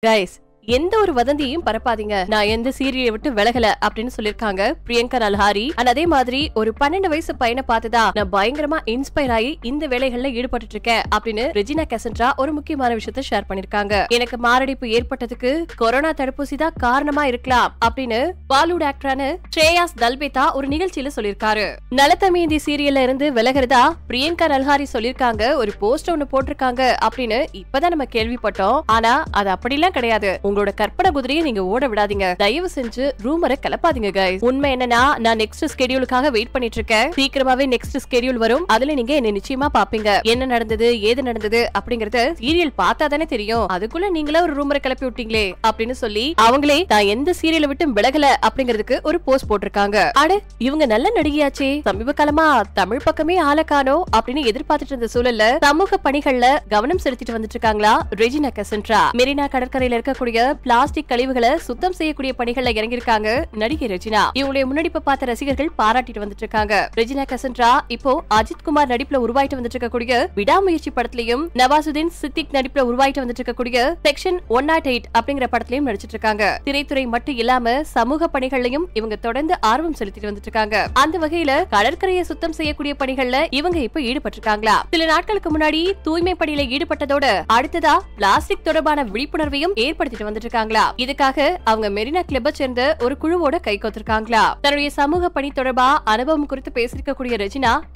Guys, எந்த ஒரு வதந்தியையும் பரப்பாதீங்க நான் எந்த சீரியலை விட்டு விலகல அப்படின்னு சொல்லிருக்காங்க பிரியங்கா நல்ஹாரி அண்ட் அதே மாதிரி ஒரு பன்னெண்டு வயசு பையனை பார்த்துதா நான் பயங்கரமா இன்ஸ்பயர் ஆகி இந்த வேலைகள்ல ஈடுபட்டு இருக்கேன் அப்படின்னு ரெஜினா கெசன்ட்ரா ஒரு முக்கியமான விஷயத்த ஷேர் பண்ணிருக்காங்க எனக்கு மாரடைப்பு ஏற்பட்டதுக்கு கொரோனா தடுப்பூசி தான் காரணமா இருக்கலாம் அப்படின்னு பாலிவுட் ஆக்டரான ஸ்ரேயாஸ் தல்பேதா ஒரு நிகழ்ச்சியில சொல்லிருக்காரு நலத்தமேந்தி சீரியல்ல இருந்து விலகிறதா பிரியங்கா நல்ஹாரி சொல்லிருக்காங்க ஒரு போஸ்ட் ஒண்ணு போட்டிருக்காங்க அப்படின்னு இப்பதான் நம்ம கேள்விப்பட்டோம் ஆனா அது அப்படிலாம் கிடையாது உங்க உங்களோட கற்பனை குதிரையை நீங்க ஓட விடாதீங்க தயவு செஞ்சு ரூமரை கலப்பாதீங்க கைஸ் உண்மை என்னன்னா நான் நெக்ஸ்ட் ஸ்கெடியூலுக்காக வெயிட் பண்ணிட்டு இருக்கேன் சீக்கிரமாவே நெக்ஸ்ட் ஸ்கெடியூல் வரும் அதுல நீங்க என்ன நிச்சயமா பாப்பீங்க என்ன நடந்தது ஏது நடந்தது அப்படிங்கறத சீரியல் பார்த்தா தானே தெரியும் அதுக்குள்ள நீங்களே ஒரு ரூமரை கிளப்பி விட்டீங்களே அப்படின்னு சொல்லி அவங்களே நான் எந்த சீரியலை விட்டு விலகல அப்படிங்கறதுக்கு ஒரு போஸ்ட் போட்டிருக்காங்க அடு இவங்க நல்ல நடிகையாச்சே சமீப காலமா தமிழ் பக்கமே ஆலக்கானோ அப்படின்னு எதிர்பார்த்துட்டு இருந்த சூழல்ல சமூக பணிகள்ல கவனம் செலுத்திட்டு வந்துட்டு இருக்காங்களா ரெஜினா கசன்ட்ரா மெரினா கடற்கரையில இருக்கக்கூடிய பிளாஸ்டிக் கழிவுகளை சுத்தம் செய்யக்கூடிய பணிகள்ல இறங்கியிருக்காங்க நடிகை ரஜினா இவங்களுடைய முன்னெடுப்பை பார்த்த ரசிகர்கள் பாராட்டிட்டு வந்துட்டு இருக்காங்க ரஜினா கசன்ட்ரா இப்போ அஜித் குமார் நடிப்புல உருவாயிட்டு வந்துட்டு இருக்கக்கூடிய விடாமுயற்சி படத்திலையும் நவாசுதீன் சித்திக் நடிப்புல உருவாயிட்டு வந்துட்டு இருக்கக்கூடிய செக்ஷன் ஒன் நாட் எயிட் அப்படிங்கிற படத்திலையும் நடிச்சிட்டு இருக்காங்க திரைத்துறை மட்டும் இல்லாம சமூக பணிகள்லயும் இவங்க தொடர்ந்து ஆர்வம் செலுத்திட்டு வந்துட்டு இருக்காங்க அந்த வகையில கடற்கரையை சுத்தம் செய்யக்கூடிய பணிகள்ல இவங்க இப்ப ஈடுபட்டிருக்காங்களா சில நாட்களுக்கு முன்னாடி தூய்மை பணியில ஈடுபட்டதோட அடுத்ததா பிளாஸ்டிக் தொடர்பான விழிப்புணர்வையும் ஏற்படுத்திட்டு வந்து வந்துட்டு இதுக்காக அவங்க மெரினா சேர்ந்த ஒரு குழுவோட தன்னுடைய சமூக பணி தொடர்பா அனுபவம் குறித்து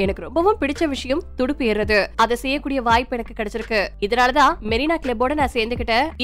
எனக்கு ரொம்பவும் பிடிச்ச விஷயம் துடுப்பு ஏறது அதை செய்யக்கூடிய வாய்ப்பு எனக்கு கிடைச்சிருக்கு இதனாலதான் மெரினா கிளப்போட நான்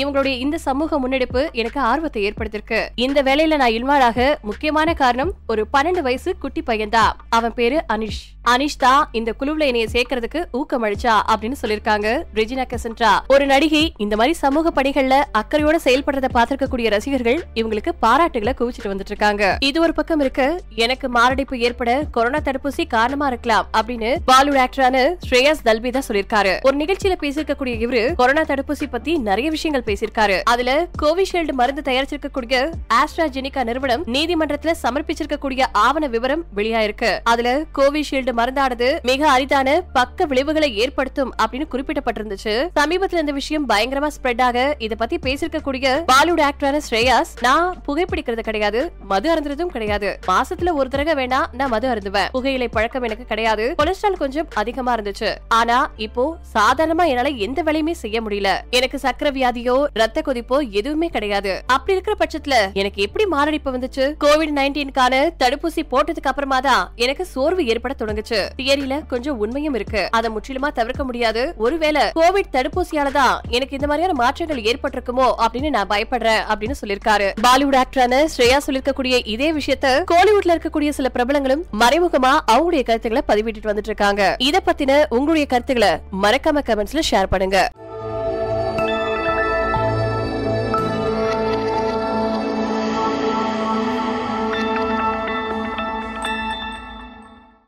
இவங்களுடைய இந்த சமூக முன்னெடுப்பு எனக்கு ஆர்வத்தை ஏற்படுத்திருக்கு இந்த வேலையில நான் இன்வால்வ் முக்கியமான காரணம் ஒரு பன்னெண்டு வயசு குட்டி பையன் தான் அவன் பேரு அனிஷ் அனிஷ் தான் இந்த குழுவுல என்னைய சேர்க்கறதுக்கு ஊக்கம் அளிச்சா அப்படின்னு சொல்லிருக்காங்க ரெஜினா கசன்ட்ரா ஒரு நடிகை இந்த மாதிரி சமூக பணிகள்ல அக்கறையோட செயல் செயல்படுறத பார்த்திருக்கக்கூடிய ரசிகர்கள் இவங்களுக்கு பாராட்டுகளை குவிச்சிட்டு வந்துட்டு இருக்காங்க இது ஒரு பக்கம் இருக்கு எனக்கு மாரடைப்பு ஏற்பட கொரோனா தடுப்பூசி காரணமா இருக்கலாம் அப்படின்னு பாலிவுட் ஆக்டரான ஸ்ரேயாஸ் தல்பி தான் சொல்லிருக்காரு ஒரு நிகழ்ச்சியில பேசியிருக்கக்கூடிய இவரு கொரோனா தடுப்பூசி பத்தி நிறைய விஷயங்கள் பேசியிருக்காரு அதுல கோவிஷீல்டு மருந்து தயாரிச்சிருக்கக்கூடிய ஆஸ்ட்ராஜெனிகா நிறுவனம் நீதிமன்றத்துல சமர்ப்பிச்சிருக்கக்கூடிய ஆவண விவரம் வெளியாயிருக்கு அதுல கோவிஷீல்டு மருந்தானது மிக அரிதான பக்க விளைவுகளை ஏற்படுத்தும் அப்படின்னு குறிப்பிடப்பட்டிருந்துச்சு சமீபத்துல இந்த விஷயம் பயங்கரமா ஸ்ப்ரெட் ஆக இத பத்தி பேசிருக்கக்கூடிய பாலிவுட் ஆக்டரான ஸ்ரேயாஸ் நான் புகைப்பிடிக்கிறது கிடையாது மது அருந்துறதும் கிடையாது மாசத்துல ஒரு தடவை வேணா நான் மது அருந்துவேன் புகையிலை பழக்கம் எனக்கு கிடையாது கொலஸ்ட்ரால் கொஞ்சம் அதிகமா இருந்துச்சு ஆனா இப்போ சாதாரணமா என்னால எந்த வேலையுமே செய்ய முடியல எனக்கு சக்கர வியாதியோ ரத்த கொதிப்போ எதுவுமே கிடையாது அப்படி இருக்கிற பட்சத்துல எனக்கு எப்படி மாரடைப்பு வந்துச்சு கோவிட் நைன்டீனுக்கான தடுப்பூசி போட்டதுக்கு அப்புறமா தான் எனக்கு சோர்வு ஏற்பட தொடங்குச்சு தியரியில கொஞ்சம் உண்மையும் இருக்கு அதை முற்றிலுமா தவிர்க்க முடியாது ஒருவேளை கோவிட் தடுப்பூசியால தான் எனக்கு இந்த மாதிரியான மாற்றங்கள் ஏற்பட்டிருக்குமோ அப்படின்னு நான் பயப்படுறேன் அப்படின்னு சொல்லியிருக்காரு பாலிவுட் ஆக்டரான ஸ்ரேயா சொல்லிருக்கக்கூடிய இதே விஷயத்த கோலிவுட்ல இருக்கக்கூடிய சில பிரபலங்களும் மறைமுகமா அவங்களுடைய கருத்துக்களை பதிவிட்டு வந்துட்டு இருக்காங்க இதை பத்தின உங்களுடைய கருத்துக்களை மறக்காம கமெண்ட்ஸ்ல ஷேர் பண்ணுங்க